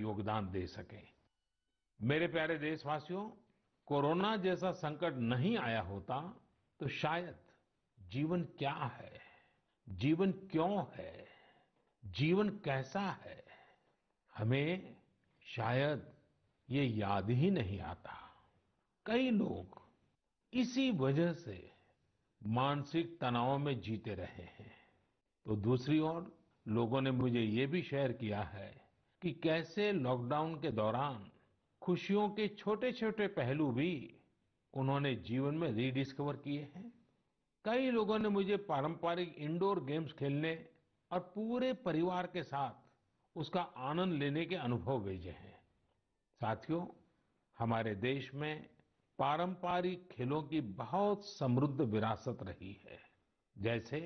योगदान दे सकें मेरे प्यारे देशवासियो कोरोना जैसा संकट नहीं आया होता तो शायद जीवन क्या है जीवन क्यों है जीवन कैसा है हमें शायद ये याद ही नहीं आता कई लोग इसी वजह से मानसिक तनाव में जीते रहे हैं तो दूसरी ओर लोगों ने मुझे ये भी शेयर किया है कि कैसे लॉकडाउन के दौरान खुशियों के छोटे छोटे पहलू भी उन्होंने जीवन में रीडिस्कवर किए हैं कई लोगों ने मुझे पारंपरिक इंडोर गेम्स खेलने और पूरे परिवार के साथ उसका आनंद लेने के अनुभव भेजे हैं साथियों हमारे देश में पारंपरिक खेलों की बहुत समृद्ध विरासत रही है जैसे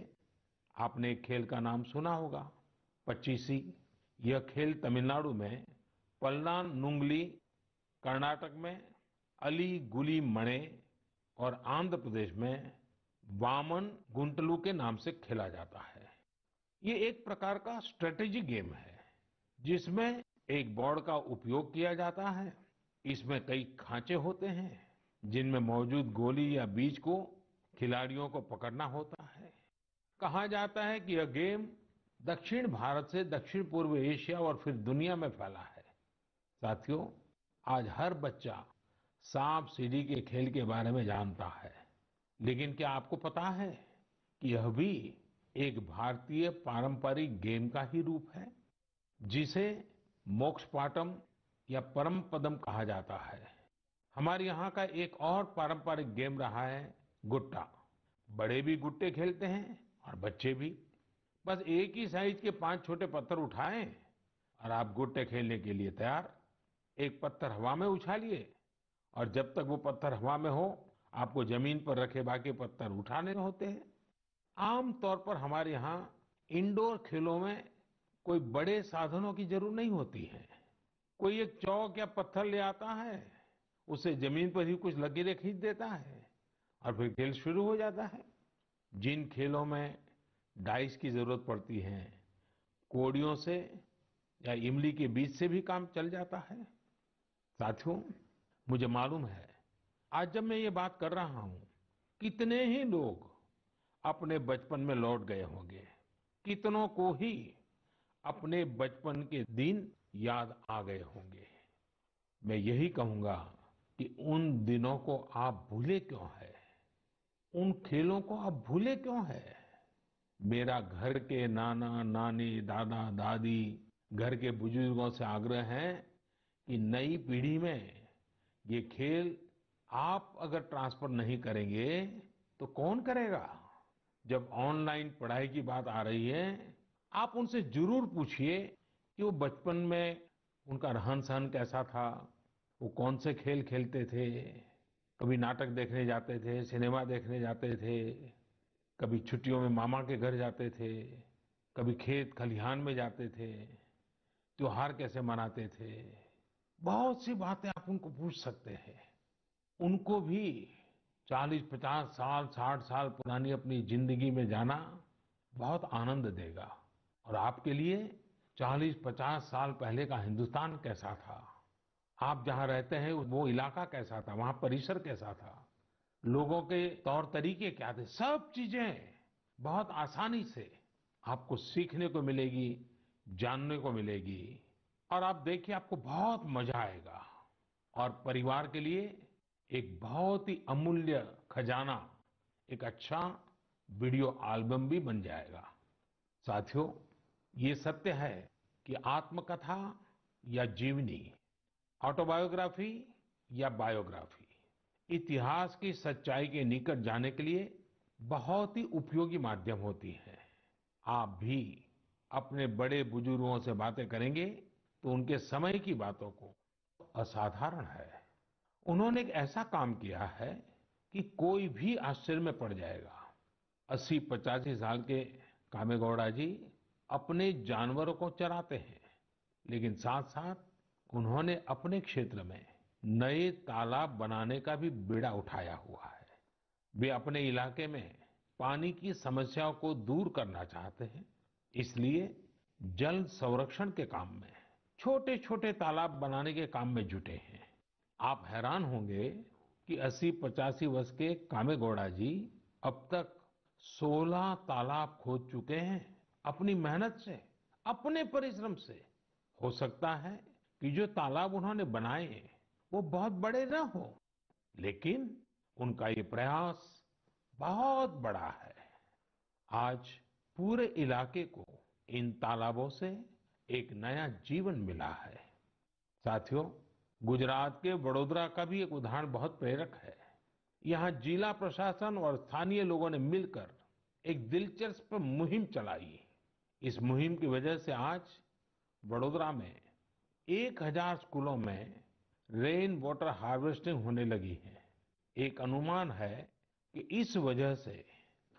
आपने खेल का नाम सुना होगा पच्चीसी यह खेल तमिलनाडु में पल्लान नुंगली कर्नाटक में अली गुली मणे और आंध्र प्रदेश में वामन गुंटलू के नाम से खेला जाता है ये एक प्रकार का स्ट्रेटेजी गेम है जिसमें एक बोर्ड का उपयोग किया जाता है इसमें कई खांचे होते हैं जिनमें मौजूद गोली या बीज को खिलाड़ियों को पकड़ना होता है कहा जाता है कि यह गेम दक्षिण भारत से दक्षिण पूर्व एशिया और फिर दुनिया में फैला है साथियों आज हर बच्चा सांप सीढ़ी के खेल के बारे में जानता है लेकिन क्या आपको पता है कि यह भी एक भारतीय पारंपरिक गेम का ही रूप है जिसे मोक्षपाटम या परम पदम कहा जाता है हमारे यहाँ का एक और पारंपरिक गेम रहा है गुट्टा बड़े भी गुट्टे खेलते हैं और बच्चे भी बस एक ही साइज के पांच छोटे पत्थर उठाएं और आप गोटे खेलने के लिए तैयार एक पत्थर हवा में उछालिए और जब तक वो पत्थर हवा में हो आपको जमीन पर रखे बाकी पत्थर उठाने होते हैं आमतौर पर हमारे यहां इंडोर खेलों में कोई बड़े साधनों की जरूरत नहीं होती है कोई एक चौक या पत्थर ले आता है उसे जमीन पर ही कुछ लकीरें खींच देता है और फिर खेल शुरू हो जाता है जिन खेलों में डाइस की जरूरत पड़ती है कोड़ियों से या इमली के बीज से भी काम चल जाता है साथियों मुझे मालूम है आज जब मैं ये बात कर रहा हूं कितने ही लोग अपने बचपन में लौट गए होंगे कितनों को ही अपने बचपन के दिन याद आ गए होंगे मैं यही कहूंगा कि उन दिनों को आप भूले क्यों है उन खेलों को आप भूले क्यों है मेरा घर के नाना नानी दादा दादी घर के बुजुर्गों से आग्रह है कि नई पीढ़ी में ये खेल आप अगर ट्रांसफर नहीं करेंगे तो कौन करेगा जब ऑनलाइन पढ़ाई की बात आ रही है आप उनसे जरूर पूछिए कि वो बचपन में उनका रहन सहन कैसा था वो कौन से खेल खेलते थे कभी नाटक देखने जाते थे सिनेमा देखने जाते थे कभी छुट्टियों में मामा के घर जाते थे कभी खेत खलिहान में जाते थे त्योहार कैसे मनाते थे बहुत सी बातें आप उनको पूछ सकते हैं उनको भी 40-50 साल 60 साल पुरानी अपनी जिंदगी में जाना बहुत आनंद देगा और आपके लिए 40-50 साल पहले का हिंदुस्तान कैसा था आप जहां रहते हैं वो इलाका कैसा था वहां परिसर कैसा था लोगों के तौर तरीके क्या थे सब चीजें बहुत आसानी से आपको सीखने को मिलेगी जानने को मिलेगी और आप देखिए आपको बहुत मजा आएगा और परिवार के लिए एक बहुत ही अमूल्य खजाना एक अच्छा वीडियो एल्बम भी बन जाएगा साथियों ये सत्य है कि आत्मकथा या जीवनी ऑटोबायोग्राफी या बायोग्राफी इतिहास की सच्चाई के निकट जाने के लिए बहुत ही उपयोगी माध्यम होती है आप भी अपने बड़े बुजुर्गों से बातें करेंगे तो उनके समय की बातों को असाधारण है उन्होंने एक ऐसा काम किया है कि कोई भी आश्चर्य में पड़ जाएगा अस्सी पचासी साल के कामेगौड़ा जी अपने जानवरों को चराते हैं लेकिन साथ साथ उन्होंने अपने क्षेत्र में नए तालाब बनाने का भी बीड़ा उठाया हुआ है वे अपने इलाके में पानी की समस्याओं को दूर करना चाहते हैं इसलिए जल संरक्षण के काम में छोटे छोटे तालाब बनाने के काम में जुटे हैं आप हैरान होंगे कि अस्सी पचासी वर्ष के कामेगौड़ा जी अब तक 16 तालाब खोद चुके हैं अपनी मेहनत से अपने परिश्रम से हो सकता है कि जो तालाब उन्होंने बनाए वो बहुत बड़े न हो लेकिन उनका ये प्रयास बहुत बड़ा है आज पूरे इलाके को इन तालाबों से एक नया जीवन मिला है साथियों गुजरात के वडोदरा का भी एक उदाहरण बहुत प्रेरक है यहां जिला प्रशासन और स्थानीय लोगों ने मिलकर एक दिलचस्प मुहिम चलाई इस मुहिम की वजह से आज वडोदरा में एक हजार स्कूलों में रेन वाटर हार्वेस्टिंग होने लगी है एक अनुमान है कि इस वजह से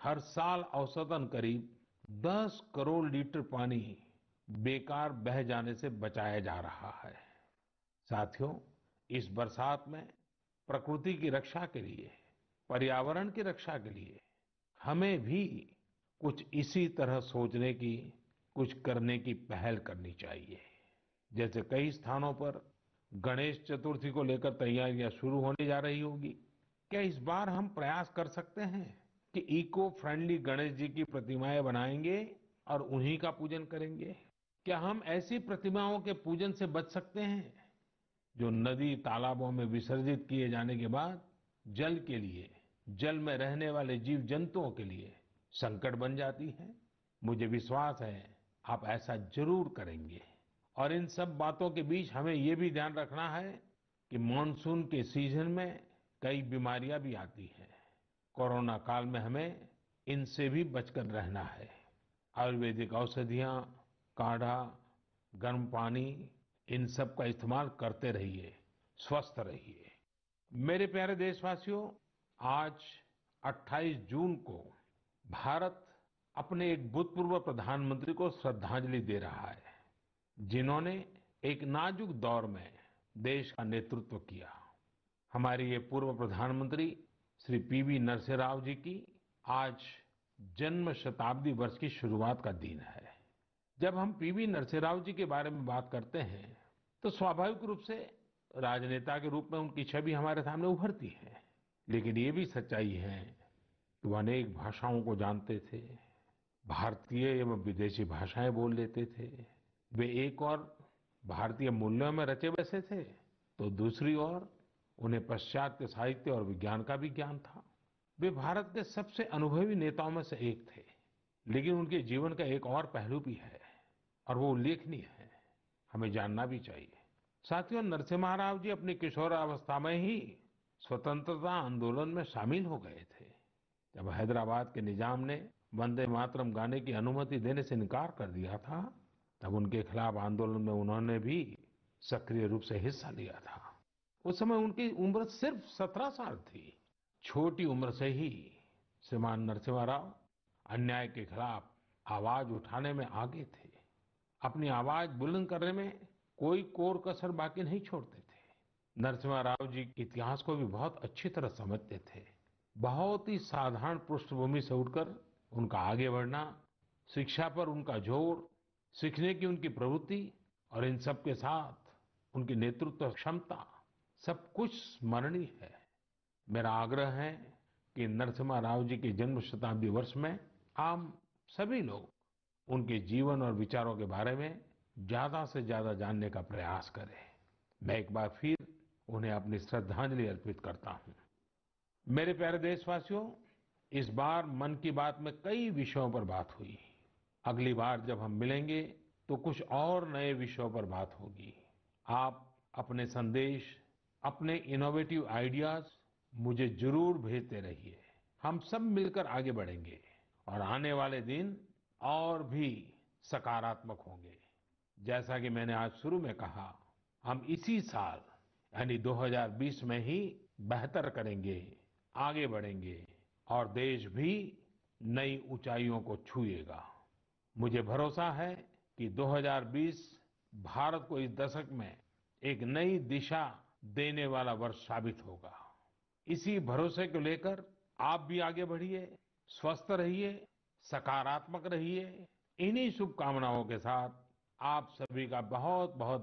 हर साल औसतन करीब 10 करोड़ लीटर पानी बेकार बह जाने से बचाया जा रहा है साथियों इस बरसात में प्रकृति की रक्षा के लिए पर्यावरण की रक्षा के लिए हमें भी कुछ इसी तरह सोचने की कुछ करने की पहल करनी चाहिए जैसे कई स्थानों पर गणेश चतुर्थी को लेकर तैयारियां शुरू होने जा रही होगी क्या इस बार हम प्रयास कर सकते हैं कि इको फ्रेंडली गणेश जी की प्रतिमाएं बनाएंगे और उन्हीं का पूजन करेंगे क्या हम ऐसी प्रतिमाओं के पूजन से बच सकते हैं जो नदी तालाबों में विसर्जित किए जाने के बाद जल के लिए जल में रहने वाले जीव जंतुओं के लिए संकट बन जाती है मुझे विश्वास है आप ऐसा जरूर करेंगे और इन सब बातों के बीच हमें ये भी ध्यान रखना है कि मानसून के सीजन में कई बीमारियां भी आती हैं कोरोना काल में हमें इनसे भी बचकर रहना है आयुर्वेदिक औषधियाँ काढ़ा गर्म पानी इन सब का इस्तेमाल करते रहिए स्वस्थ रहिए मेरे प्यारे देशवासियों आज 28 जून को भारत अपने एक भूतपूर्व प्रधानमंत्री को श्रद्धांजलि दे रहा है जिन्होंने एक नाजुक दौर में देश का नेतृत्व किया हमारे ये पूर्व प्रधानमंत्री श्री पीवी राव जी की आज जन्म शताब्दी वर्ष की शुरुआत का दिन है जब हम पीवी राव जी के बारे में बात करते हैं तो स्वाभाविक रूप से राजनेता के रूप में उनकी छवि हमारे सामने उभरती है लेकिन ये भी सच्चाई है कि वो अनेक भाषाओं को जानते थे भारतीय एवं विदेशी भाषाएं बोल लेते थे वे एक ओर भारतीय मूल्यों में रचे बसे थे तो दूसरी ओर उन्हें पाश्चात्य साहित्य और विज्ञान का भी ज्ञान था वे भारत के सबसे अनुभवी नेताओं में से एक थे लेकिन उनके जीवन का एक और पहलू भी है और वो उल्लेखनीय है हमें जानना भी चाहिए साथियों नरसिम्हा राव जी अपनी किशोरावस्था में ही स्वतंत्रता आंदोलन में शामिल हो गए थे जब हैदराबाद के निजाम ने वंदे मातरम गाने की अनुमति देने से इनकार कर दिया था तब उनके खिलाफ आंदोलन में उन्होंने भी सक्रिय रूप से हिस्सा लिया था उस समय उनकी उम्र सिर्फ सत्रह साल थी छोटी उम्र से ही श्रीमान नरसिम्हा राव अन्याय के खिलाफ आवाज उठाने में आगे थे अपनी आवाज बुलंद करने में कोई कोर कसर बाकी नहीं छोड़ते थे नरसिम्हा राव जी इतिहास को भी बहुत अच्छी तरह समझते थे बहुत ही साधारण पृष्ठभूमि से उठकर उनका आगे बढ़ना शिक्षा पर उनका जोर सीखने की उनकी प्रवृत्ति और इन सब के साथ उनकी नेतृत्व क्षमता सब कुछ स्मरणीय है मेरा आग्रह है कि नरसिम्हा राव जी के जन्म शताब्दी वर्ष में आम सभी लोग उनके जीवन और विचारों के बारे में ज्यादा से ज्यादा जानने का प्रयास करें मैं एक बार फिर उन्हें अपनी श्रद्धांजलि अर्पित करता हूं मेरे प्यारे देशवासियों इस बार मन की बात में कई विषयों पर बात हुई अगली बार जब हम मिलेंगे तो कुछ और नए विषयों पर बात होगी आप अपने संदेश अपने इनोवेटिव आइडियाज मुझे जरूर भेजते रहिए हम सब मिलकर आगे बढ़ेंगे और आने वाले दिन और भी सकारात्मक होंगे जैसा कि मैंने आज शुरू में कहा हम इसी साल यानी 2020 में ही बेहतर करेंगे आगे बढ़ेंगे और देश भी नई ऊंचाइयों को छुएगा मुझे भरोसा है कि 2020 भारत को इस दशक में एक नई दिशा देने वाला वर्ष साबित होगा इसी भरोसे को लेकर आप भी आगे बढ़िए स्वस्थ रहिए सकारात्मक रहिए इन्हीं शुभकामनाओं के साथ आप सभी का बहुत बहुत